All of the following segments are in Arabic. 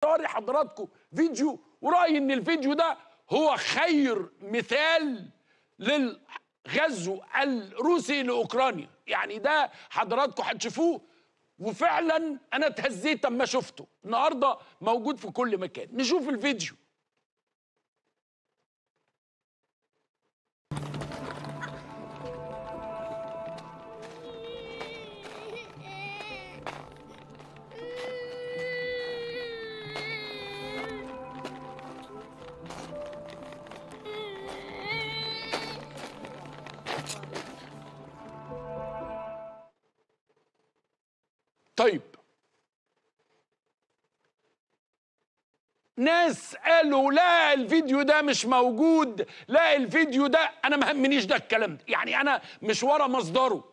طاري حضراتكم فيديو ورايي ان الفيديو ده هو خير مثال للغزو الروسي لاوكرانيا يعني ده حضراتكم هتشوفوه وفعلا انا اتهزيت اما شفته النهارده موجود في كل مكان نشوف الفيديو طيب ناس قالوا لا الفيديو ده مش موجود لا الفيديو ده انا ما همنيش ده الكلام ده يعني انا مش ورا مصدره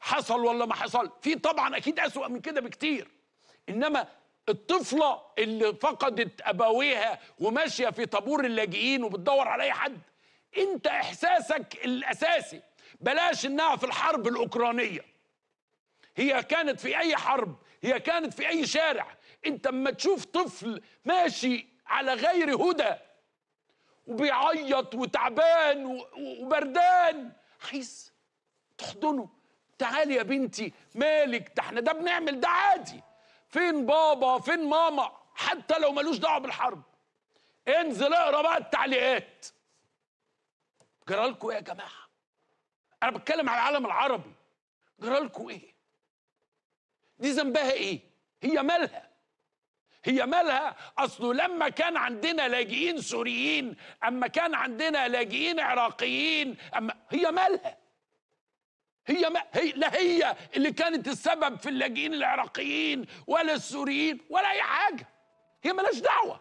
حصل ولا ما حصل في طبعا اكيد اسوأ من كده بكتير انما الطفله اللي فقدت ابويها وماشيه في طابور اللاجئين وبتدور على اي حد انت احساسك الاساسي بلاش انها في الحرب الاوكرانيه هي كانت في اي حرب هي كانت في اي شارع انت اما تشوف طفل ماشي على غير هدى وبيعيط وتعبان وبردان عايز تحضنه تعالي يا بنتي مالك ده احنا ده بنعمل ده عادي فين بابا فين ماما حتى لو ملوش دعوه بالحرب انزل اقرا بقى التعليقات جرالكوا ايه يا جماعه انا بتكلم على العالم العربي جرالكوا ايه دي ذنبها ايه هي مالها هي مالها اصله لما كان عندنا لاجئين سوريين اما كان عندنا لاجئين عراقيين اما هي مالها هي, ما هي لا هي اللي كانت السبب في اللاجئين العراقيين ولا السوريين ولا اي حاجه هي مالهاش دعوه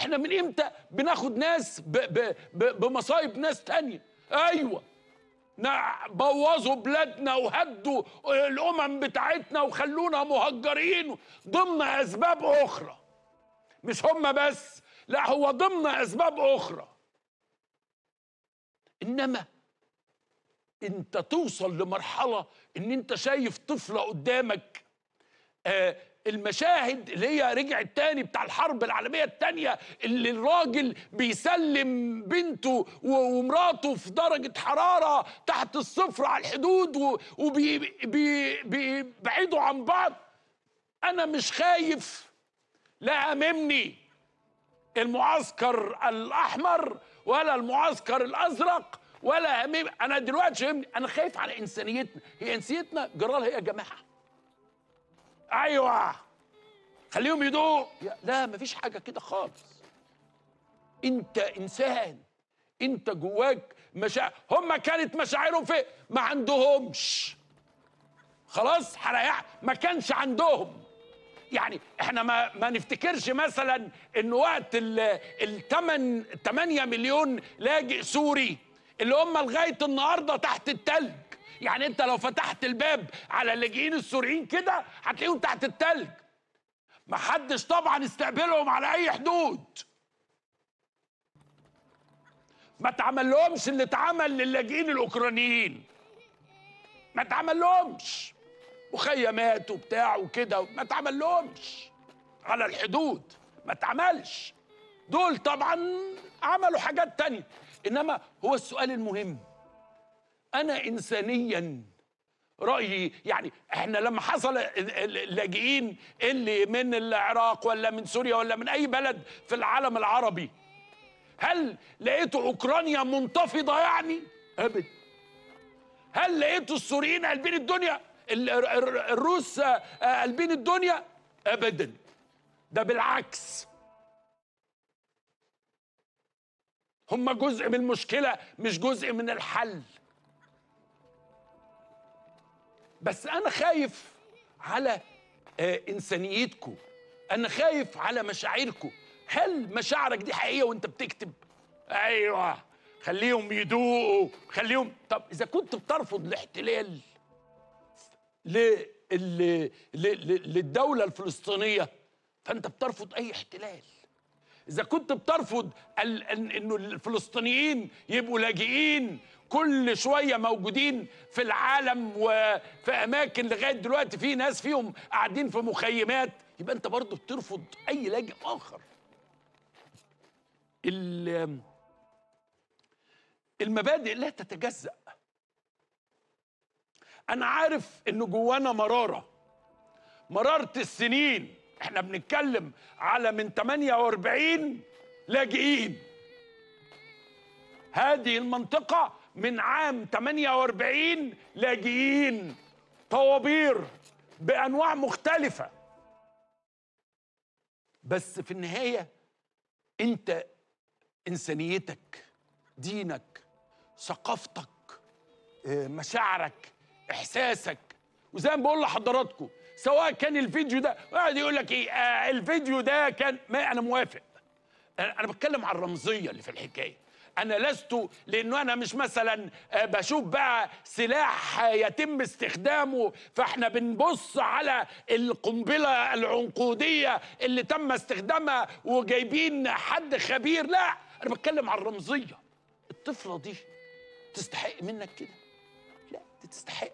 احنا من امتى بناخد ناس بمصايب ناس تانية ايوه بوظوا بلادنا وهدوا الامم بتاعتنا وخلونا مهجرين ضمن اسباب اخرى مش هم بس لا هو ضمن اسباب اخرى انما انت توصل لمرحله ان انت شايف طفله قدامك آه المشاهد اللي هي رجعت تاني بتاع الحرب العالميه الثانيه اللي الراجل بيسلم بنته ومراته في درجه حراره تحت الصفر على الحدود وبيبعدوا عن بعض انا مش خايف لا اممني المعسكر الاحمر ولا المعسكر الازرق ولا همم انا دلوقتي انا خايف على انسانيتنا هي انسانيتنا جرالها هي يا جماعه ايوه خليهم يدوق لا مفيش حاجه كده خالص انت انسان انت جواك مشاعر هم كانت مشاعرهم في ما عندهمش خلاص حريح ما كانش عندهم يعني احنا ما, ما نفتكرش مثلا ان وقت ال 8 مليون لاجئ سوري اللي هم لغايه النهارده تحت التلج يعني انت لو فتحت الباب على اللاجئين السوريين كده هتلاقيهم تحت التلج محدش طبعا استقبلهم على اي حدود ما اتعمل لهمش اللي اتعمل للاجئين الاوكرانيين ما اتعمل لهمش مخيمات وبتاع وكده ما اتعمل لهمش على الحدود ما اتعملش دول طبعا عملوا حاجات تانية انما هو السؤال المهم انا انسانيا رايي يعني احنا لما حصل اللاجئين اللي من العراق ولا من سوريا ولا من اي بلد في العالم العربي هل لقيتوا اوكرانيا منتفضه يعني ابد هل لقيتوا السوريين قلبين الدنيا الروس آه، آه، قلبين الدنيا ابدا ده بالعكس هم جزء من المشكله مش جزء من الحل بس انا خايف على آه، انسانيتكم انا خايف على مشاعركم هل مشاعرك دي حقيقيه وانت بتكتب ايوه خليهم يدوقوا خليهم طب اذا كنت بترفض الاحتلال للدوله الفلسطينيه فانت بترفض اي احتلال اذا كنت بترفض انه الفلسطينيين يبقوا لاجئين كل شويه موجودين في العالم وفي اماكن لغايه دلوقتي في ناس فيهم قاعدين في مخيمات يبقى انت برضه بترفض اي لاجئ اخر المبادئ لا تتجزأ انا عارف ان جوانا مراره مراره السنين احنا بنتكلم على من 48 لاجئين هذه المنطقه من عام 48 لاجئين طوابير بانواع مختلفه بس في النهايه انت انسانيتك دينك ثقافتك آه، مشاعرك احساسك وزي ما بقول لحضراتكم سواء كان الفيديو ده واحد يقول لك ايه آه، الفيديو ده كان ما انا موافق انا بتكلم عن الرمزيه اللي في الحكايه انا لست لانه انا مش مثلا آه، بشوف بقى سلاح يتم استخدامه فاحنا بنبص على القنبله العنقوديه اللي تم استخدامها وجايبين حد خبير لا انا بتكلم عن الرمزيه الطفله دي تستحق منك كده لا دي تستحق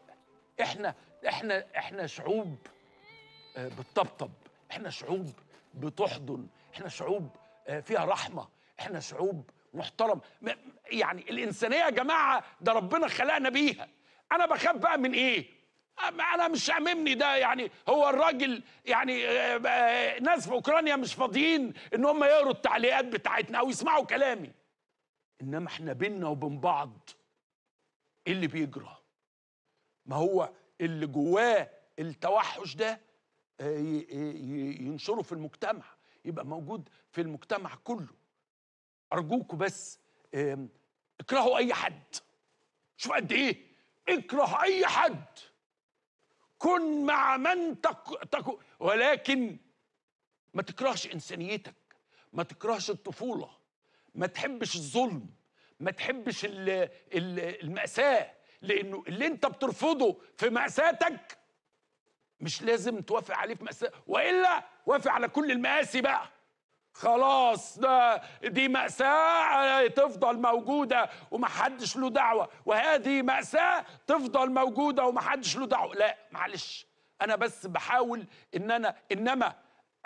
احنا احنا احنا شعوب آه، بتطبطب احنا شعوب بتحضن احنا شعوب آه، فيها رحمه احنا شعوب محترم يعني الانسانيه يا جماعه ده ربنا خلقنا بيها انا بخاف بقى من ايه انا مش عاممني ده يعني هو الراجل يعني آه، آه، ناس في اوكرانيا مش فاضيين ان هم يقروا التعليقات بتاعتنا او يسمعوا كلامي انما احنا بينا وبين بعض ايه اللي بيجرى ما هو اللي جواه التوحش ده آه، ينشره في المجتمع يبقى موجود في المجتمع كله ارجوكوا بس اكرهوا اي حد شوف قد ايه اكره اي حد كن مع من تك... تك... ولكن ما تكرهش انسانيتك ما تكرهش الطفوله ما تحبش الظلم ما تحبش ال... ال... الماساه لانه اللي انت بترفضه في ماساتك مش لازم توافق عليه في ماساه والا وافق على كل المآسي بقى خلاص ده دي مأساة تفضل موجودة ومحدش له دعوة وهذه مأساة تفضل موجودة ومحدش له دعوة لا معلش أنا بس بحاول إن أنا إنما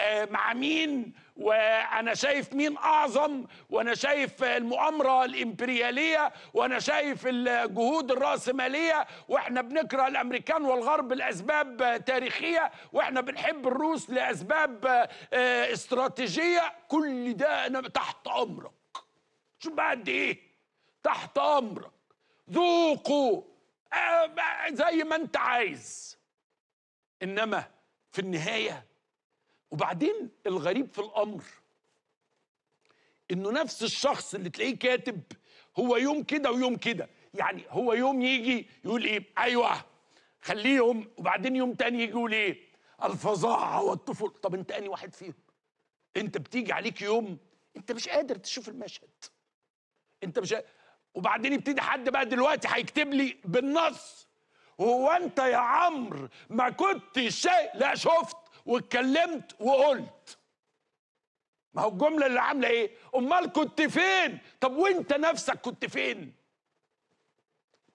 آه، مع مين وانا شايف مين اعظم وانا شايف المؤامره الامبرياليه وانا شايف الجهود الراسماليه واحنا بنكره الامريكان والغرب لاسباب تاريخيه واحنا بنحب الروس لاسباب آه، استراتيجيه كل ده انا تحت امرك شوف بقى قد ايه تحت امرك ذوقوا آه، زي ما انت عايز انما في النهايه وبعدين الغريب في الامر انه نفس الشخص اللي تلاقيه كاتب هو يوم كده ويوم كده يعني هو يوم يجي يقول ايه ايوه خليهم وبعدين يوم تاني يجي يقول ايه الفظاعه والطفل طب انت اني واحد فيهم انت بتيجي عليك يوم انت مش قادر تشوف المشهد انت مش وبعدين يبتدي حد بقى دلوقتي هيكتب لي بالنص هو انت يا عمرو ما كنتش شايف لا شفت واتكلمت وقلت ما هو الجمله اللي عامله ايه امال كنت فين طب وانت نفسك كنت فين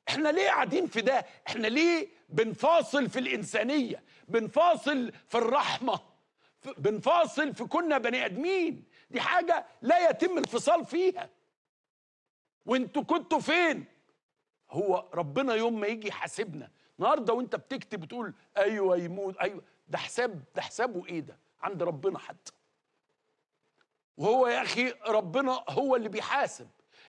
احنا ليه قاعدين في ده احنا ليه بنفاصل في الانسانيه بنفاصل في الرحمه بنفاصل في كنا بني ادمين دي حاجه لا يتم الفصال فيها وانتوا كنتوا فين هو ربنا يوم ما يجي يحاسبنا النهارده وانت بتكتب بتقول ايوه يموت ايوه ده حساب ده حسابه ايه ده عند ربنا حتى وهو يا اخي ربنا هو اللي بيحاسب